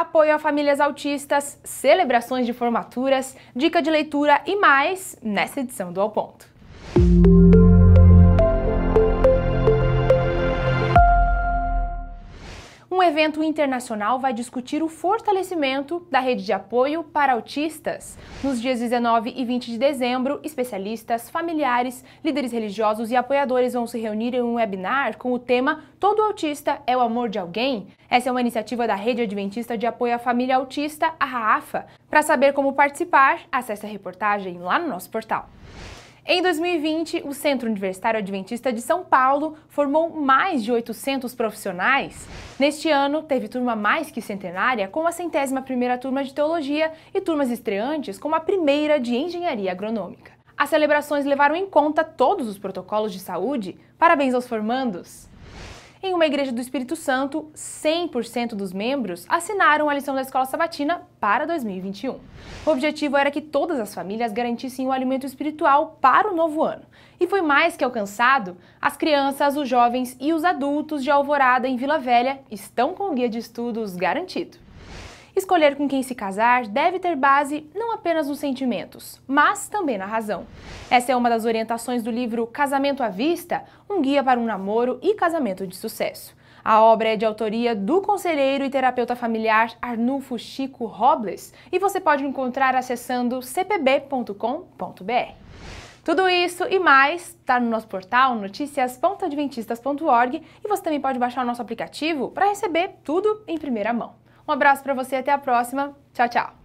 apoio a famílias autistas, celebrações de formaturas, dica de leitura e mais nessa edição do Ao Ponto. evento internacional vai discutir o fortalecimento da rede de apoio para autistas. Nos dias 19 e 20 de dezembro, especialistas, familiares, líderes religiosos e apoiadores vão se reunir em um webinar com o tema Todo autista é o amor de alguém. Essa é uma iniciativa da Rede Adventista de Apoio à Família Autista, a RAAFA. Para saber como participar, acesse a reportagem lá no nosso portal. Em 2020, o Centro Universitário Adventista de São Paulo formou mais de 800 profissionais. Neste ano, teve turma mais que centenária, com a centésima primeira turma de teologia e turmas estreantes, como a primeira de engenharia agronômica. As celebrações levaram em conta todos os protocolos de saúde. Parabéns aos formandos! Em uma igreja do Espírito Santo, 100% dos membros assinaram a lição da escola sabatina para 2021. O objetivo era que todas as famílias garantissem o alimento espiritual para o novo ano. E foi mais que alcançado: as crianças, os jovens e os adultos de Alvorada em Vila Velha estão com o guia de estudos garantido. Escolher com quem se casar deve ter base não apenas nos sentimentos, mas também na razão. Essa é uma das orientações do livro Casamento à Vista, um guia para um namoro e casamento de sucesso. A obra é de autoria do conselheiro e terapeuta familiar Arnulfo Chico Robles e você pode encontrar acessando cpb.com.br. Tudo isso e mais está no nosso portal noticias.adventistas.org e você também pode baixar o nosso aplicativo para receber tudo em primeira mão. Um abraço para você, até a próxima. Tchau, tchau.